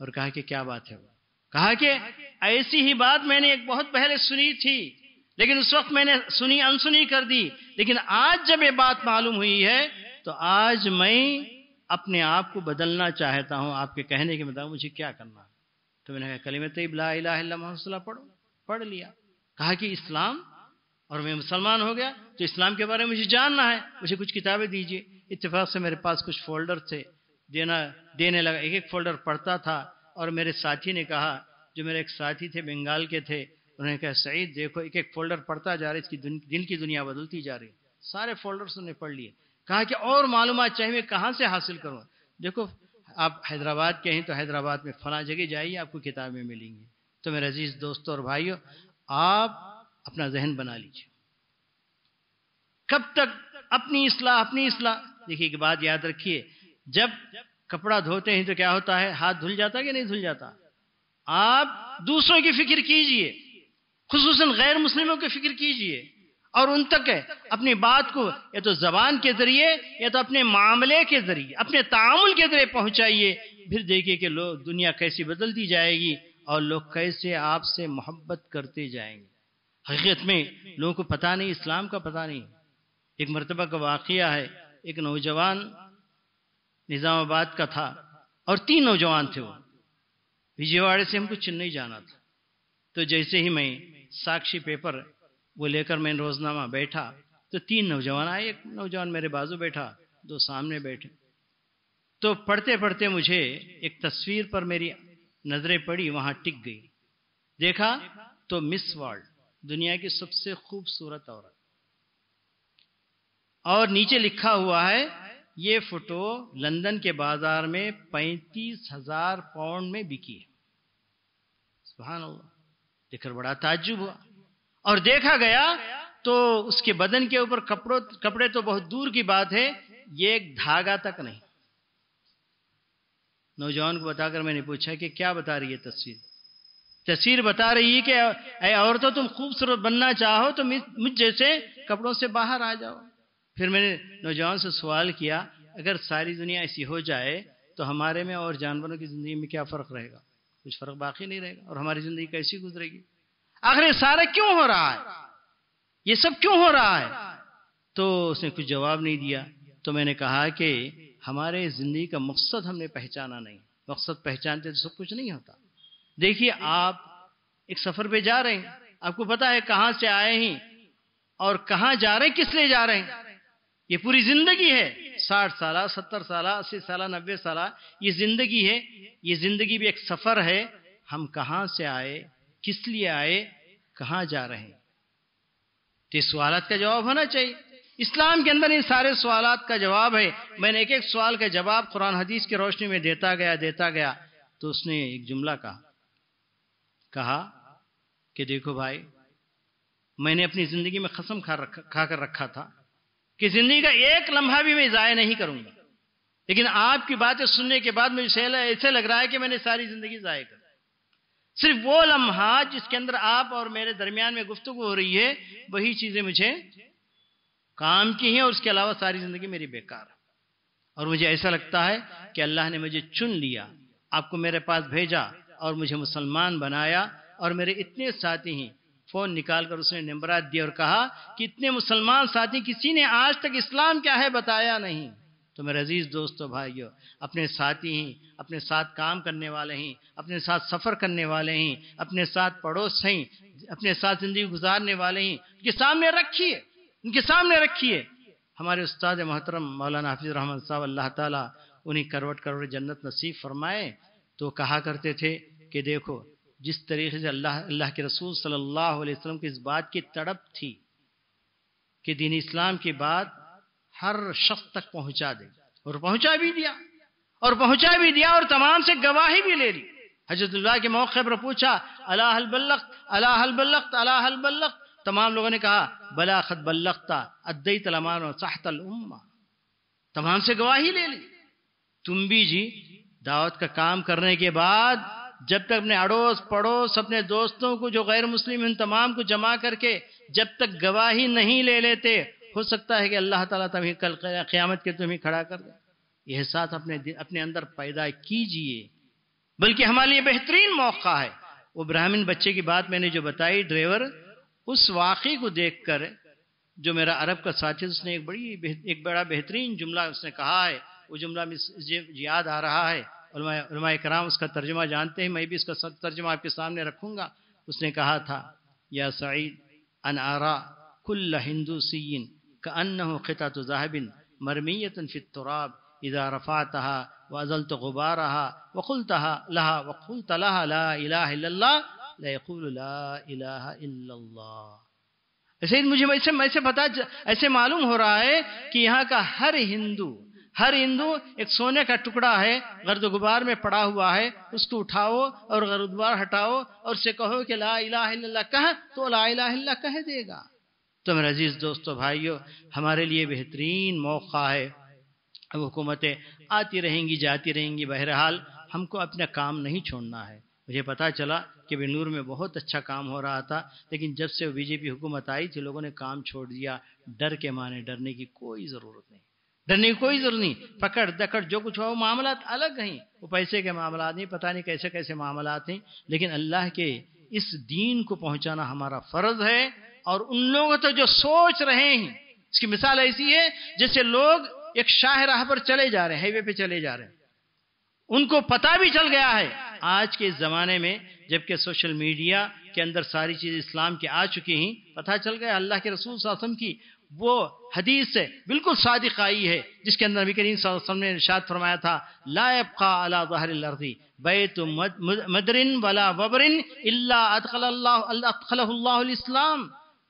और कहा कि क्या बात है वो कहा कि ऐसी ही बात मैंने एक बहुत पहले सुनी थी लेकिन उस वक्त मैंने सुनी अनसुनी कर दी लेकिन आज जब ये बात मालूम हुई है तो आज मैं अपने आप को बदलना चाहता हूँ आपके कहने के मुताबिक मुझे क्या करना तो मैंने कहा कलीम तो इबला पढ़ो पढ़ लिया कहा कि इस्लाम और मैं मुसलमान हो गया तो इस्लाम के बारे में मुझे जानना है मुझे कुछ किताबें दीजिए इतफाक से मेरे पास कुछ फोल्डर थे देना देने लगा एक एक फोल्डर पढ़ता था और मेरे साथी ने कहा जो मेरे एक साथी थे बंगाल के थे उन्होंने कहा सईद देखो एक एक फोल्डर पढ़ता जा रहा है इसकी दिन, की दुनिया बदलती जा रही है सारे फोल्डर्स उन्होंने पढ़ लिए कहा कि और मालूम चाहिए मैं कहाँ से हासिल करूँ देखो आप हैदराबाद के हैं तो हैदराबाद में फला जगह जाइए आपको किताबें मिलेंगी तो मेरे अजीज दोस्तों और भाइयों आप अपना जहन बना लीजिए कब तक अपनी इसलाह अपनी इसलाह देखिए एक बात याद रखिए जब कपड़ा धोते हैं तो क्या होता है हाथ धुल जाता है कि नहीं धुल जाता आप दूसरों की फिक्र कीजिए खसूस गैर मुस्लिमों की फिक्र कीजिए और उन तक अपनी बात को या तो जबान के जरिए या तो अपने मामले के जरिए अपने तामुल के जरिए पहुंचाइए फिर देखिए कि लोग दुनिया कैसी बदलती जाएगी और लोग कैसे आपसे मोहब्बत करते जाएंगे हकीकत में लोगों को पता नहीं इस्लाम का पता नहीं एक मरतबा का वाक़ है एक नौजवान निज़ामाबाद का था और तीन नौजवान थे वो विजयवाड़े से हमको चेन्नई जाना था तो जैसे ही मैं साक्षी पेपर वो लेकर मैं रोजनामा बैठा तो तीन नौजवान आए एक नौजवान मेरे बाजू बैठा दो सामने बैठे तो पढ़ते पढ़ते मुझे एक तस्वीर पर मेरी नजरें पड़ी वहां टिक गई देखा तो मिस वर्ल्ड दुनिया की सबसे खूबसूरत औरत और नीचे लिखा हुआ है ये फोटो लंदन के बाजार में पैंतीस हजार पाउंड में बिकी है सुबहान अल्लाह देखकर बड़ा ताजुब हुआ और देखा गया तो उसके बदन के ऊपर कपड़ों कपड़े तो बहुत दूर की बात है ये एक धागा तक नहीं नौजवान को बताकर मैंने पूछा कि क्या बता रही है तस्वीर तस्वीर बता रही है कि औरतों तुम खूबसूरत बनना चाहो तो मुझ जैसे कपड़ों से बाहर आ जाओ फिर मैंने नौजवान से सवाल किया अगर सारी दुनिया ऐसी हो जाए तो हमारे में और जानवरों की ज़िंदगी में क्या फ़र्क रहेगा कुछ फ़र्क बाकी नहीं रहेगा और हमारी ज़िंदगी कैसी गुजरेगी आखिर सारा क्यों हो रहा है ये सब क्यों हो रहा है तो उसने कुछ जवाब नहीं दिया तो मैंने कहा कि हमारे ज़िंदगी का मकसद हमने पहचाना नहीं मकसद पहचानते तो सब कुछ नहीं होता देखिए आप एक सफ़र पे जा रहे हैं आपको पता है कहाँ से आए हैं और कहां जा रहे हैं किस लिए जा रहे हैं ये पूरी जिंदगी है साठ साल सत्तर साल अस्सी साल नब्बे साल ये जिंदगी है ये जिंदगी भी एक सफर है हम कहा से आए किस लिए आए कहाँ जा रहे हैं तो इस सवाल का जवाब होना चाहिए इस्लाम के अंदर इन सारे सवाल का जवाब है मैंने एक एक सवाल का जवाब कुरान हदीस की रोशनी में देता गया देता गया तो उसने एक जुमला कहा कहा कि देखो भाई मैंने अपनी ज़िंदगी में खसम खा रखा खा कर रखा था कि जिंदगी का एक लम्हा भी मैं ज़ाया नहीं करूंगा लेकिन आपकी बातें सुनने के बाद मुझे ऐसे लग रहा है कि मैंने सारी जिंदगी ज़ाया कर सिर्फ वो लम्हा जिसके अंदर आप और मेरे दरमियान में गुफ्तु हो रही है वही चीज़ें मुझे काम की हैं और उसके अलावा सारी ज़िंदगी मेरी बेकार और मुझे ऐसा लगता है कि अल्लाह ने मुझे चुन लिया आपको मेरे पास भेजा और मुझे मुसलमान बनाया और मेरे इतने साथी हैं फोन निकालकर उसने निमरात दिया और कहा कि इतने मुसलमान साथी किसी ने आज तक इस्लाम क्या है बताया नहीं तो मेरे अजीज़ दोस्तों भाइयों अपने साथी ही अपने साथ काम करने वाले ही अपने साथ सफ़र करने वाले ही अपने साथ पड़ोस हैं अपने साथ ज़िंदगी गुजारने वाले ही उनके सामने रखिए उनके सामने रखिए हमारे उस्ताद मोहतरम मौलाना हाफिज़ रहमान साहब अल्लाह ताला उन्हें करवट करवट जन्नत नसीब फरमाए तो कहा करते थे कि देखो जिस तरीके से अल्लाह अल्लाह के रसूल सल्लल्लाहु अलैहि वसल्लम की इस बात की तड़प थी कि दीन इस्लाम की बात हर शख्स तक पहुंचा दे और पहुंचा भी दिया और पहुंचा भी दिया और तमाम से गवाही भी ले ली हजरतुल्लाह के मौके पर पूछा अला हल बल्लख्त अला हल बल्लख्त अला हल बल्लख्त तमाम लोगों ने कहा बला खत बल्लख्ता अद्दई तलमान साहतल उम्मा तमाम से गवाही ले ली तुम भी जी दावत का काम करने के बाद जब तक अपने अड़ोस पड़ोस अपने दोस्तों को जो गैर मुस्लिम इन तमाम को जमा करके जब तक गवाही नहीं ले लेते हो सकता है कि अल्लाह ताला तुम्हें कल क़यामत के तुम्हें खड़ा कर दे यह साथ अपने अपने अंदर पैदा कीजिए बल्कि हमारे लिए बेहतरीन मौका है वो ब्राह्मण बच्चे की बात मैंने जो बताई ड्राइवर उस वाक़े को देख कर जो मेरा अरब का साथी उसने एक बड़ी एक बड़ा बेहतरीन जुमला उसने कहा है वो जुमला याद आ रहा है कराम उसका तर्जमा जानते हैं मैं भी इसका सब तर्जमा आपके सामने रखूँगा उसने कहा था या सईद अन आरा कुल्ल हिंदू सीन का अन्न हो खिता तो जाहबिन मरमीतन फितराब इदा रफ़ातः वज़ल तो गुबा गुबारह वकुलतः लहा वकुलत लहा ला इलाह इल्लल्लाह ऐसे मुझे ऐसे ऐसे पता ऐसे मालूम हो रहा है कि यहाँ का हर हिंदू हर हिंदू एक सोने का टुकड़ा है गर्द गुबार में पड़ा हुआ है उसको उठाओ और गर्द हटाओ और उसे कहो कि ला इला कह तो ला कह देगा तो मेरे अजीज़ दोस्तों भाइयों हमारे लिए बेहतरीन मौका है अब हुकूमतें आती रहेंगी जाती रहेंगी बहरहाल हमको अपना काम नहीं छोड़ना है मुझे पता चला कि बेंगलुरु में बहुत अच्छा काम हो रहा था लेकिन जब से बीजेपी हुकूमत आई थी तो लोगों ने काम छोड़ दिया डर के माने डरने की कोई ज़रूरत नहीं डरने की कोई जरूरत नहीं पकड़ दकड़ जो कुछ हुआ वो मामला अलग हैं वो पैसे के मामला नहीं पता नहीं कैसे कैसे मामला हैं लेकिन अल्लाह के इस दीन को पहुंचाना हमारा फर्ज है और उन लोगों तो जो सोच रहे हैं इसकी मिसाल ऐसी है जैसे लोग एक शाह राह पर चले जा रहे हैं हाईवे पे चले जा रहे हैं उनको पता भी चल गया है आज के ज़माने में जबकि सोशल मीडिया के अंदर सारी चीज़ इस्लाम की आ चुकी हैं पता चल गया अल्लाह के रसूल सासम की वो हदीस से बिल्कुल सादिक आई है जिसके अंदर नबी करीम वसल्लम ने इरशाद फरमाया था लायब का अला अर्दी बैत मदरिन वला वबरिन इल्ला इस्लाम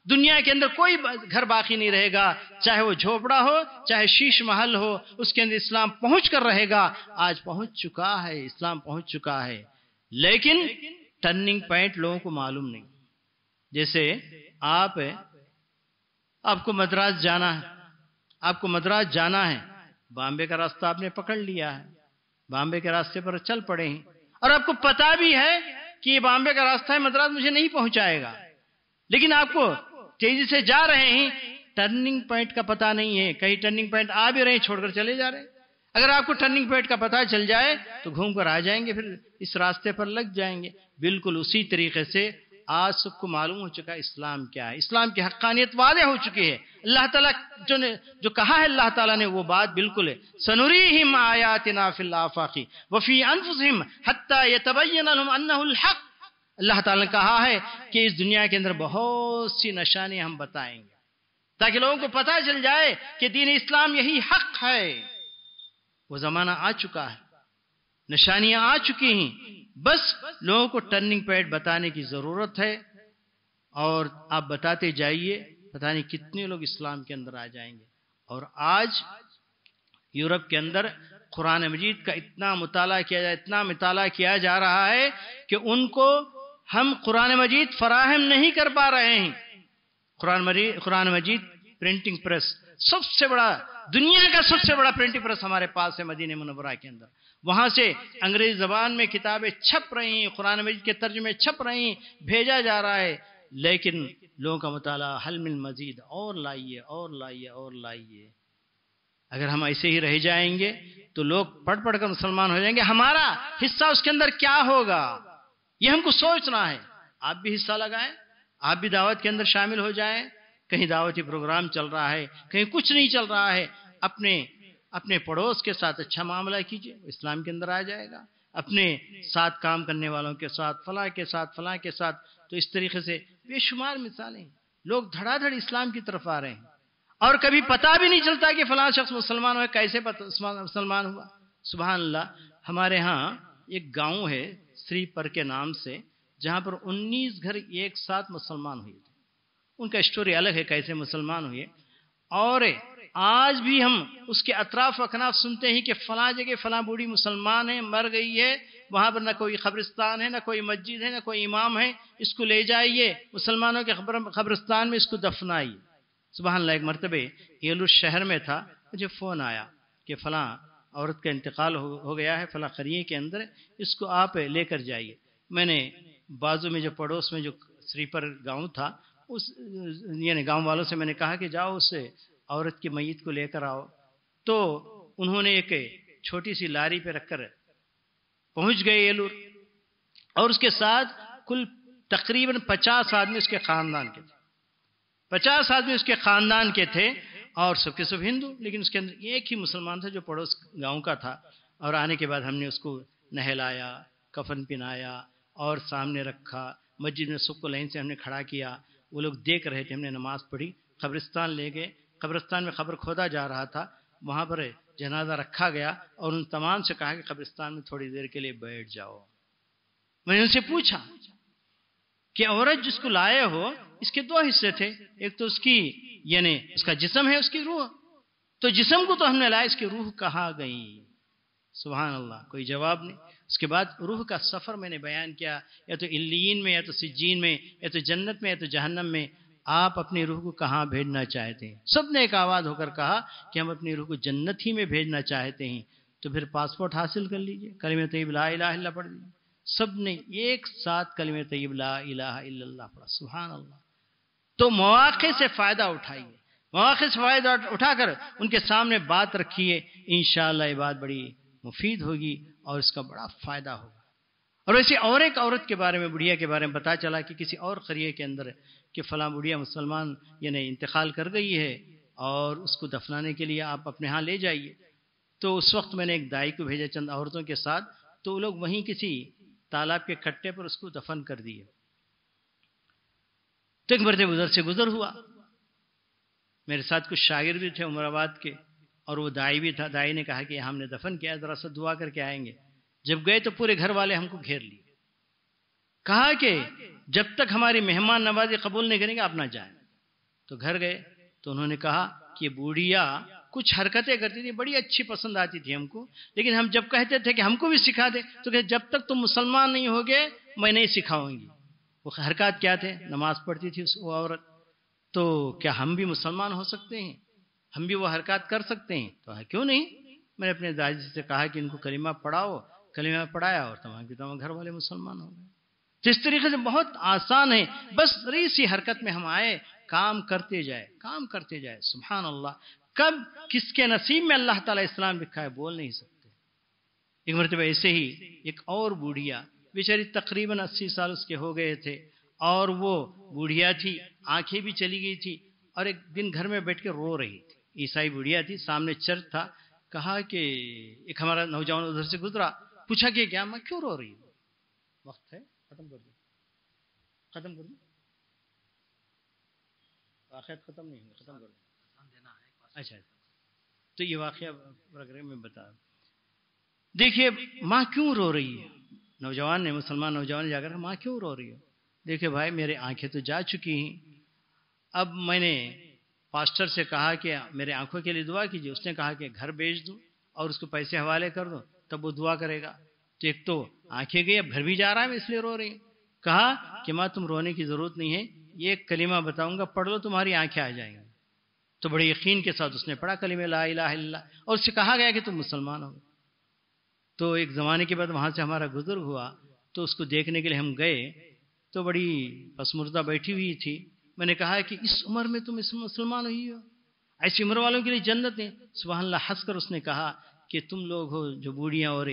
दुनिया के अंदर कोई घर बाकी नहीं रहेगा चाहे वो झोपड़ा हो चाहे शीश महल हो उसके अंदर इस्लाम पहुंच कर रहेगा आज पहुंच चुका है इस्लाम पहुंच चुका है लेकिन टर्निंग पॉइंट लोगों को मालूम नहीं जैसे आप आपको मद्रास जाना है आपको मद्रास जाना है बॉम्बे का रास्ता आपने पकड़ लिया है बॉम्बे के रास्ते पर चल पड़े हैं और आपको पता भी है कि ये बॉम्बे का रास्ता है मद्रास मुझे नहीं पहुंचाएगा लेकिन आपको तेजी से जा रहे हैं टर्निंग पॉइंट का पता नहीं है कहीं टर्निंग पॉइंट आ भी रहे छोड़कर चले जा रहे हैं अगर आपको टर्निंग पॉइंट का पता चल जाए तो घूम कर आ जाएंगे फिर इस रास्ते पर लग जाएंगे बिल्कुल उसी तरीके से आज सबको मालूम हो चुका है इस्लाम क्या है इस्लाम की हक्कानियत वादे हो चुकी है अल्लाह ताला जो ने जो कहा है अल्लाह ताला ने वो बात बिल्कुल है सनुरी हिम आयात फिल आफाकी वफ़ी अनफुसहिम हत्ता यतबयन लहुम हक अल्लाह ताला ने कहा है कि इस दुनिया के अंदर बहुत सी निशानी हम बताएंगे ताकि लोगों को पता चल जाए कि दीन इस्लाम यही हक है वो ज़माना आ चुका है निशानियां आ चुकी हैं बस लोगों को टर्निंग पॉइंट बताने की ज़रूरत है और आप बताते जाइए पता नहीं कितने लोग इस्लाम के अंदर आ जाएंगे और आज यूरोप के अंदर कुरान मजीद का इतना मुताला किया जाए इतना मुताला किया जा रहा है कि उनको हम कुरान मजीद फराहम नहीं कर पा रहे हैं Quran Majeed Quran Majeed printing press सबसे बड़ा दुनिया का सबसे बड़ा प्रिंटिंग प्रेस हमारे पास है मदीन मनवरा के अंदर वहाँ से अंग्रेज़ी ज़बान में किताबें छप रही कुरान मजीद के तर्जमे छप रही भेजा जा रहा है लेकिन लोगों का मताल हल मिल मजीद और लाइए और लाइए और लाइए अगर हम ऐसे ही रह जाएंगे तो लोग पढ़ पढ़ कर मुसलमान हो जाएंगे हमारा हिस्सा उसके अंदर क्या होगा ये हमको सोचना है आप भी हिस्सा लगाएं आप भी दावत के अंदर शामिल हो जाएं कहीं दावती प्रोग्राम चल रहा है कहीं कुछ नहीं चल रहा है अपने अपने पड़ोस के साथ अच्छा मामला कीजिए इस्लाम के अंदर आ जाएगा अपने साथ काम करने वालों के साथ फलाह के साथ फलाह के साथ तो इस तरीके से बेशुमार मिसालें लोग धड़ाधड़ इस्लाम की तरफ आ रहे हैं और कभी पता भी नहीं चलता कि फला शख्स मुसलमान हुआ कैसे मुसलमान हुआ सुबह अल्लाह हमारे यहाँ एक गांव है श्री पर के नाम से जहाँ पर 19 घर एक साथ मुसलमान हुए थे उनका स्टोरी अलग है कैसे मुसलमान हुए और आज भी हम उसके अतराफ अकनाफ सुनते हैं कि फला जगह फला बूढ़ी मुसलमान है मर गई है वहाँ पर ना कोई खबरिस्तान है ना कोई मस्जिद है ना कोई इमाम है इसको ले जाइए मुसलमानों के खबर खबरिस्तान में इसको दफनाइए सुबह एक मरतबे एलू शहर में था मुझे फ़ोन आया कि फला औरत का इंतकाल हो, हो गया है फला खरिए के अंदर इसको आप लेकर जाइए मैंने बाजू में जो पड़ोस में जो श्रीपर गाँव था उस यानी गाँव वालों से मैंने कहा कि जाओ उस औरत की मैत को लेकर आओ तो उन्होंने एक छोटी सी लारी पे रखकर पहुंच गए एलूर और उसके साथ कुल तकरीबन पचास आदमी उसके खानदान के थे पचास आदमी उसके खानदान के थे और सबके सब हिंदू लेकिन उसके अंदर एक ही मुसलमान था जो पड़ोस गांव का था और आने के बाद हमने उसको नहलाया कफन पिनाया और सामने रखा मस्जिद में सबको लाइन से हमने खड़ा किया वो लोग देख रहे थे हमने नमाज पढ़ी कब्रिस्तान ले गए कब्रिस्तान में खबर खोदा जा रहा था वहां पर जनाजा रखा गया और उन तमाम से कहा कि कब्रिस्तान में थोड़ी देर के लिए बैठ जाओ मैंने उनसे पूछा कि औरत जिसको लाए हो इसके दो हिस्से थे एक तो उसकी यानी उसका जिसम है उसकी रूह तो जिसम को तो हमने लाया इसकी रूह कहा गई सुबहान अल्लाह कोई जवाब नहीं उसके बाद रूह का सफ़र मैंने बयान किया या तो इल्लीन में या तो सिज्जीन में या तो जन्नत में या तो जहन्नम में आप अपनी रूह को कहाँ भेजना चाहते हैं सब ने एक आवाज़ होकर कहा कि हम अपनी रूह को जन्नत ही में भेजना चाहते हैं तो फिर पासपोर्ट हासिल कर लीजिए कलम तयब ला इला पढ़ लीजिए सब ने एक साथ कलम तयब ला इला पढ़ा सुबहान अल्लाह तो मौाक़े से फ़ायदा उठाइए मौाक़े से फ़ायदा उठाकर उनके सामने बात रखिए इन ये बात बड़ी मुफीद होगी और इसका बड़ा फ़ायदा होगा और वैसे और एक औरत के बारे में बुढ़िया के बारे में पता चला कि किसी और खरीय के अंदर कि फ़लाँ बुढ़िया मुसलमान यानी इंतकाल कर गई है और उसको दफनाने के लिए आप अपने यहाँ ले जाइए तो उस वक्त मैंने एक दाई को भेजा चंद औरतों के साथ तो वो लोग वहीं किसी तालाब के कट्टे पर उसको दफन कर दिए तो एक मरते उधर से गुजर हुआ मेरे साथ कुछ शागिर भी थे उमराबाद के और वो दाई भी था दाई ने कहा कि हमने दफन किया ज़रा सा दुआ करके आएंगे जब गए तो पूरे घर वाले हमको घेर लिए कहा कि जब तक हमारी मेहमान नवाजी कबूल नहीं करेंगे आप ना जाए तो घर गए तो उन्होंने कहा कि बूढ़िया कुछ हरकतें करती थी बड़ी अच्छी पसंद आती थी हमको लेकिन हम जब कहते थे कि हमको भी सिखा दे तो कहते जब तक तुम मुसलमान नहीं होगे मैं नहीं सिखाऊंगी वो हरकत क्या थे नमाज पढ़ती थी वो औरत तो क्या हम भी मुसलमान हो सकते हैं हम भी वो हरकत कर सकते हैं तो है क्यों नहीं मैंने अपने दादी से कहा कि इनको कलीमा पढ़ाओ कलीमा पढ़ाया और तमाम के तमाम घर वाले मुसलमान हो गए जिस तरीके से बहुत आसान है बस रही सी हरकत में हम आए काम करते जाए काम करते जाए सुबहान अल्लाह कब किसके नसीब में अल्लाह ताला इस्लाम लिखा है बोल नहीं सकते एक मरतब ऐसे ही एक और बूढ़िया बेचारी तकरीबन अस्सी साल उसके हो गए थे और वो बूढ़िया थी आंखें भी चली गई थी और एक दिन घर में बैठ के रो रही थी ईसाई बुढ़िया थी सामने चर्च था कहा कि एक हमारा नौजवान उधर से गुजरा पूछा कि क्या मैं क्यों रो रही हूँ वक्त है ख़त्म कर दो ख़त्म कर दो वाक़ ख़त्म नहीं होंगे ख़त्म कर दो अच्छा, अच्छा। तो ये वाक़ में बता देखिए माँ क्यों रो रही है नौजवान ने मुसलमान नौजवान जाकर माँ क्यों रो रही है देखिए भाई मेरे आंखें तो जा चुकी हैं अब मैंने पास्टर से कहा कि मेरे आंखों के लिए दुआ कीजिए उसने कहा कि घर बेच दो और उसको पैसे हवाले कर दो तब वो दुआ करेगा तो एक तो आंखें गई अब घर भी जा रहा है मैं इसलिए रो रही कहा कि माँ तुम रोने की जरूरत नहीं है ये एक कलीमा बताऊंगा पढ़ लो तुम्हारी आंखें आ जाएंगी तो बड़े यकीन के साथ उसने पढ़ा कलीमे ला इला और उससे कहा गया कि तुम मुसलमान हो तो एक ज़माने के बाद वहाँ से हमारा गुजर हुआ तो उसको देखने के लिए हम गए तो बड़ी पसमुर्दा बैठी हुई थी मैंने कहा कि इस उम्र में तुम इस मुसलमान हुई हो ऐसी उम्र वालों के लिए जन्नत है सुबह हंसकर उसने कहा कि तुम लोग हो जो बूढ़ियाँ और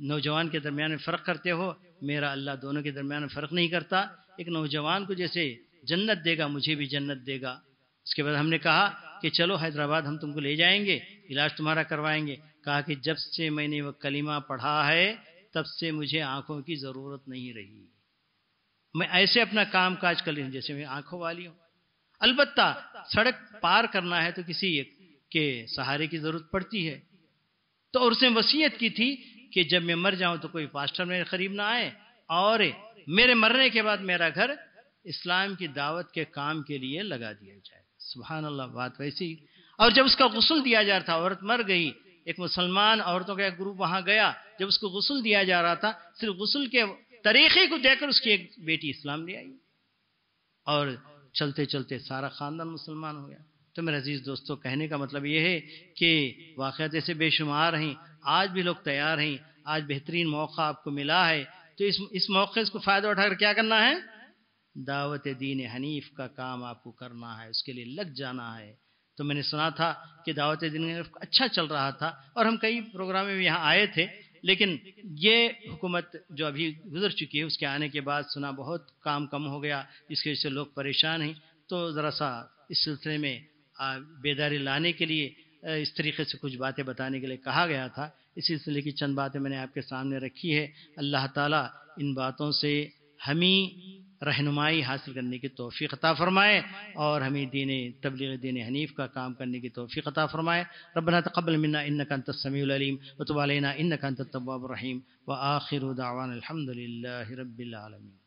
नौजवान के दरमियान में फ़र्क करते हो मेरा अल्लाह दोनों के दरमियान में फ़र्क नहीं करता एक नौजवान को जैसे जन्नत देगा मुझे भी जन्नत देगा उसके बाद हमने कहा कि चलो हैदराबाद हम तुमको ले जाएंगे इलाज तुम्हारा करवाएंगे कहा कि जब से मैंने वह कलीमा पढ़ा है तब से मुझे आंखों की ज़रूरत नहीं रही मैं ऐसे अपना काम काज कर लें जैसे मैं आंखों वाली हूँ अलबत्ता सड़क पार करना है तो किसी एक के सहारे की ज़रूरत पड़ती है तो और उसने वसीयत की थी कि जब मैं मर जाऊं तो कोई पास्टर मेरे करीब ना आए और मेरे मरने के बाद मेरा घर इस्लाम की दावत के काम के लिए लगा दिया जाए सुबहान अल्लाह बात वैसी और जब उसका गसल दिया जा रहा था औरत मर गई एक मुसलमान औरतों का एक ग्रुप वहां गया जब उसको गसल दिया जा रहा था सिर्फ गसल के तरीके को देखकर उसकी एक बेटी इस्लाम ले आई और चलते चलते सारा खानदान मुसलमान हो गया तो मेरे अजीज दोस्तों कहने का मतलब यह है कि वाक़ ऐसे बेशुमार हैं आज भी लोग तैयार हैं आज बेहतरीन मौका आपको मिला है तो इस इस मौके को फ़ायदा उठाकर क्या करना है दावत दीन हनीफ का काम आपको करना है उसके लिए लग जाना है तो मैंने सुना था कि दावत दीन हनीफ अच्छा चल रहा था और हम कई प्रोग्राम में यहाँ आए थे लेकिन ये हुकूमत जो अभी गुजर चुकी है उसके आने के बाद सुना बहुत काम कम हो गया इसकी वजह से लोग परेशान हैं तो ज़रा सा इस सिलसिले में बेदारी लाने के लिए इस तरीके से कुछ बातें बताने के लिए कहा गया था इस सिलसिले की चंद बातें मैंने आपके सामने रखी है अल्लाह ताला इन बातों से हमें रहनुमाई हासिल करने की तोफ़ी अता फ़रमाए और हमें दीन तबलीग दीन हनीफ का काम करने की तोफ़ी अता फ़रमाए रबना तकबल मन्ना इन का तसमीम वतबालना इन का तब्बाबरहीम व आखिर दावान अलहमदिल्ला रबीआलमी